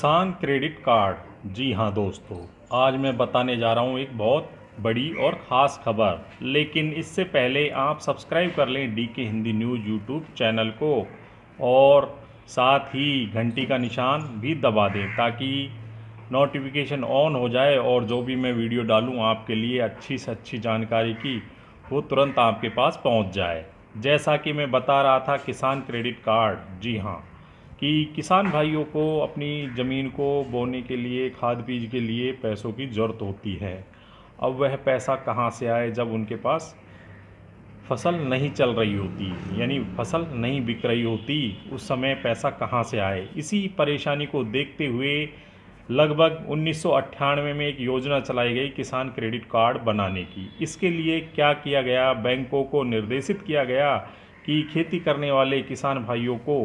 किसान credit card जी हाँ दोस्तों आज मैं बताने जा रहा हूँ एक बहुत बड़ी और ख़ास खबर लेकिन इससे पहले आप सब्सक्राइब कर लें डी के हिंदी न्यूज़ यूट्यूब चैनल को और साथ ही घंटी का निशान भी दबा दें ताकि नोटिफिकेशन ऑन हो जाए और जो भी मैं वीडियो डालूँ आपके लिए अच्छी से अच्छी जानकारी की वो तुरंत आपके पास पहुँच जाए जैसा कि मैं बता रहा था किसान क्रेडिट कार्ड जी हाँ कि किसान भाइयों को अपनी ज़मीन को बोने के लिए खाद बीज के लिए पैसों की ज़रूरत होती है अब वह पैसा कहाँ से आए जब उनके पास फसल नहीं चल रही होती यानी फसल नहीं बिक रही होती उस समय पैसा कहाँ से आए इसी परेशानी को देखते हुए लगभग उन्नीस में एक योजना चलाई गई किसान क्रेडिट कार्ड बनाने की इसके लिए क्या किया गया बैंकों को निर्देशित किया गया कि खेती करने वाले किसान भाइयों को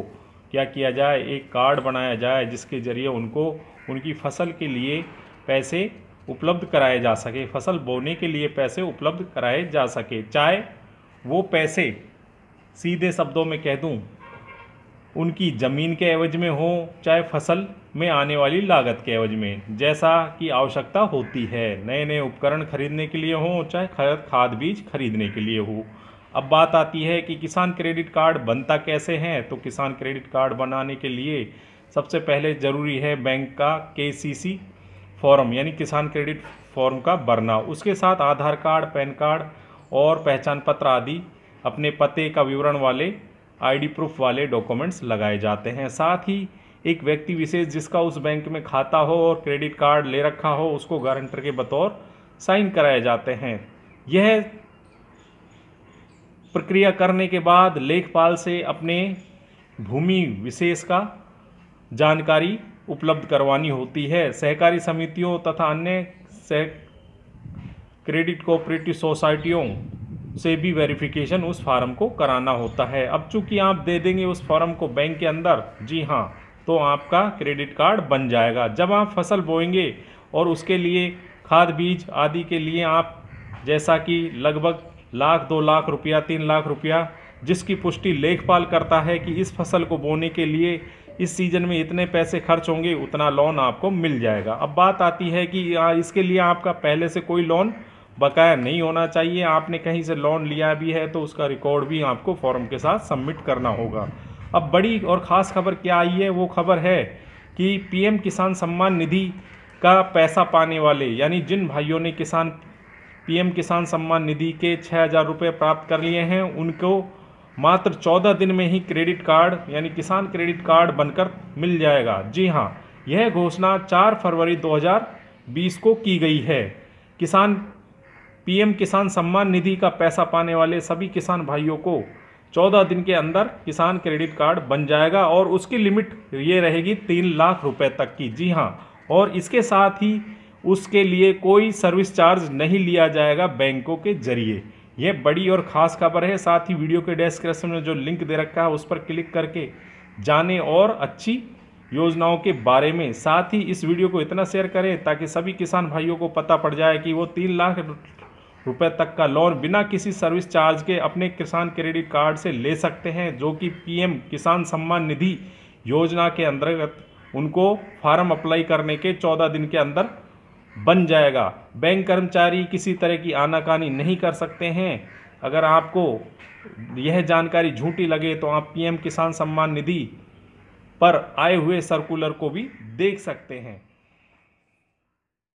क्या किया जाए एक कार्ड बनाया जाए जिसके ज़रिए उनको उनकी फसल के लिए पैसे उपलब्ध कराए जा सके फसल बोने के लिए पैसे उपलब्ध कराए जा सके चाहे वो पैसे सीधे शब्दों में कह दूँ उनकी ज़मीन के एवज में हो चाहे फसल में आने वाली लागत के एवज में जैसा कि आवश्यकता होती है नए नए उपकरण खरीदने के लिए हों चाहे खाद बीज खरीदने के लिए हो अब बात आती है कि किसान क्रेडिट कार्ड बनता कैसे है तो किसान क्रेडिट कार्ड बनाने के लिए सबसे पहले ज़रूरी है बैंक का के सी फॉर्म यानी किसान क्रेडिट फॉर्म का भरना उसके साथ आधार कार्ड पैन कार्ड और पहचान पत्र आदि अपने पते का विवरण वाले आईडी प्रूफ वाले डॉक्यूमेंट्स लगाए जाते हैं साथ ही एक व्यक्ति विशेष जिसका उस बैंक में खाता हो और क्रेडिट कार्ड ले रखा हो उसको गारंटर के बतौर साइन कराए जाते हैं यह प्रक्रिया करने के बाद लेखपाल से अपने भूमि विशेष का जानकारी उपलब्ध करवानी होती है सहकारी समितियों तथा अन्य सह क्रेडिट कोऑपरेटिव सोसाइटियों से भी वेरिफिकेशन उस फार्म को कराना होता है अब चूंकि आप दे देंगे उस फॉर्म को बैंक के अंदर जी हाँ तो आपका क्रेडिट कार्ड बन जाएगा जब आप फसल बोएंगे और उसके लिए खाद बीज आदि के लिए आप जैसा कि लगभग लाख दो लाख रुपया तीन लाख रुपया जिसकी पुष्टि लेखपाल करता है कि इस फसल को बोने के लिए इस सीज़न में इतने पैसे खर्च होंगे उतना लोन आपको मिल जाएगा अब बात आती है कि इसके लिए आपका पहले से कोई लोन बकाया नहीं होना चाहिए आपने कहीं से लोन लिया भी है तो उसका रिकॉर्ड भी आपको फॉर्म के साथ सबमिट करना होगा अब बड़ी और ख़ास खबर क्या आई है वो खबर है कि पीएम किसान सम्मान निधि का पैसा पाने वाले यानी जिन भाइयों ने किसान पीएम किसान सम्मान निधि के छः हज़ार रुपये प्राप्त कर लिए हैं उनको मात्र चौदह दिन में ही क्रेडिट कार्ड यानी किसान क्रेडिट कार्ड बनकर मिल जाएगा जी हाँ यह घोषणा चार फरवरी बीस को की गई है किसान पीएम किसान सम्मान निधि का पैसा पाने वाले सभी किसान भाइयों को 14 दिन के अंदर किसान क्रेडिट कार्ड बन जाएगा और उसकी लिमिट ये रहेगी तीन लाख रुपए तक की जी हाँ और इसके साथ ही उसके लिए कोई सर्विस चार्ज नहीं लिया जाएगा बैंकों के जरिए यह बड़ी और ख़ास खबर है साथ ही वीडियो के डेस्क्रिप्शन में जो लिंक दे रखा है उस पर क्लिक करके जाने और अच्छी योजनाओं के बारे में साथ ही इस वीडियो को इतना शेयर करें ताकि सभी किसान भाइयों को पता पड़ जाए कि वो तीन लाख रुपए तक का लोन बिना किसी सर्विस चार्ज के अपने किसान क्रेडिट कार्ड से ले सकते हैं जो कि पीएम किसान सम्मान निधि योजना के अंतर्गत उनको फार्म अप्लाई करने के चौदह दिन के अंदर बन जाएगा बैंक कर्मचारी किसी तरह की आनाकानी नहीं कर सकते हैं अगर आपको यह जानकारी झूठी लगे तो आप पीएम किसान सम्मान निधि पर आए हुए सर्कुलर को भी देख सकते हैं